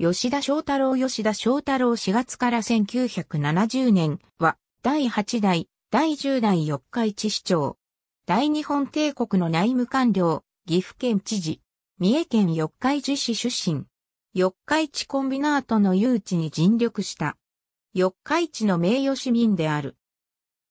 吉田翔太郎吉田翔太郎4月から1970年は第8代、第10代四日市市長。大日本帝国の内務官僚、岐阜県知事。三重県四日市市出身。四日市コンビナートの誘致に尽力した。四日市の名誉市民である。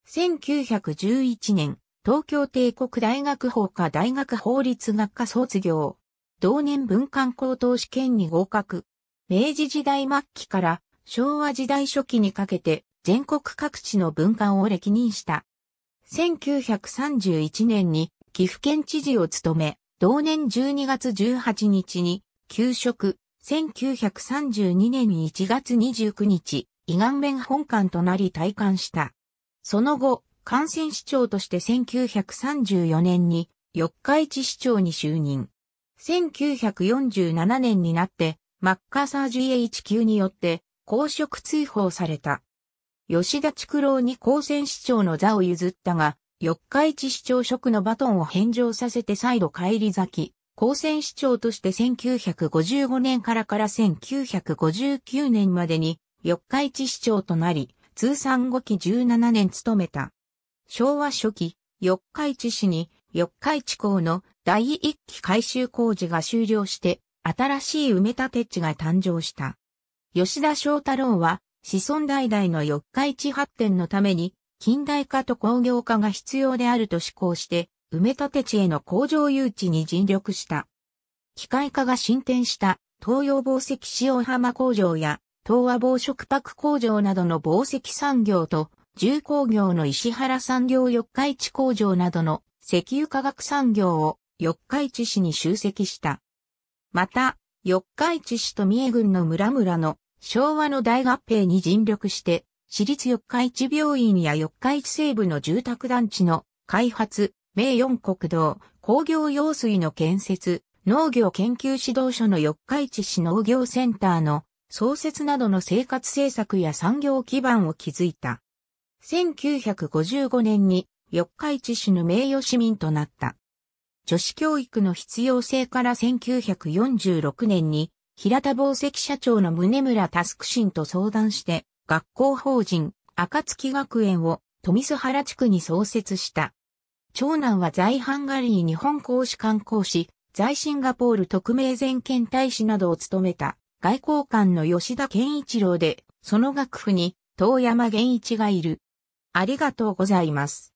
1911年、東京帝国大学法科大学法律学科卒業。同年文官高等試験に合格。明治時代末期から昭和時代初期にかけて全国各地の文化を歴任した。1931年に岐阜県知事を務め、同年12月18日に休職、1932年1月29日、胃岸弁本館となり退官した。その後、感染市長として1934年に四日市市長に就任。1947年になってマッカーサー GHQ によって公職追放された。吉田畜郎に高専市長の座を譲ったが、四日市市長職のバトンを返上させて再度返り咲き、高専市長として1955年からから1959年までに四日市市長となり、通算5期17年務めた。昭和初期、四日市市に四日市港の第一期改修工事が終了して新しい埋め立て地が誕生した。吉田翔太郎は、子孫代々の四日市発展のために、近代化と工業化が必要であると志向して、埋め立て地への工場誘致に尽力した。機械化が進展した東洋紡績塩浜工場や東和紡食パ工場などの紡石産業と重工業の石原産業四日市工場などの石油化学産業を四日市市に集積した。また、四日市市と三重郡の村々の昭和の大合併に尽力して、私立四日市病院や四日市西部の住宅団地の開発、名四国道、工業用水の建設、農業研究指導所の四日市市農業センターの創設などの生活政策や産業基盤を築いた。1955年に四日市市の名誉市民となった。女子教育の必要性から1946年に平田宝石社長の宗村佑信と相談して学校法人暁学園を富須原地区に創設した。長男は在ハンガリー日本公使観光使、在シンガポール特命全権大使などを務めた外交官の吉田健一郎で、その学府に遠山源一がいる。ありがとうございます。